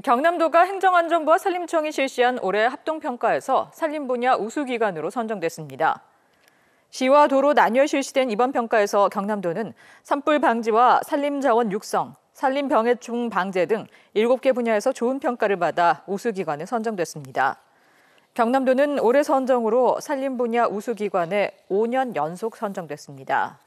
경남도가 행정안전부와 산림청이 실시한 올해 합동평가에서 산림 분야 우수기관으로 선정됐습니다. 시와 도로 나뉘어 실시된 이번 평가에서 경남도는 산불 방지와 산림자원 육성, 산림병해충 방제 등 7개 분야에서 좋은 평가를 받아 우수기관에 선정됐습니다. 경남도는 올해 선정으로 산림 분야 우수기관에 5년 연속 선정됐습니다.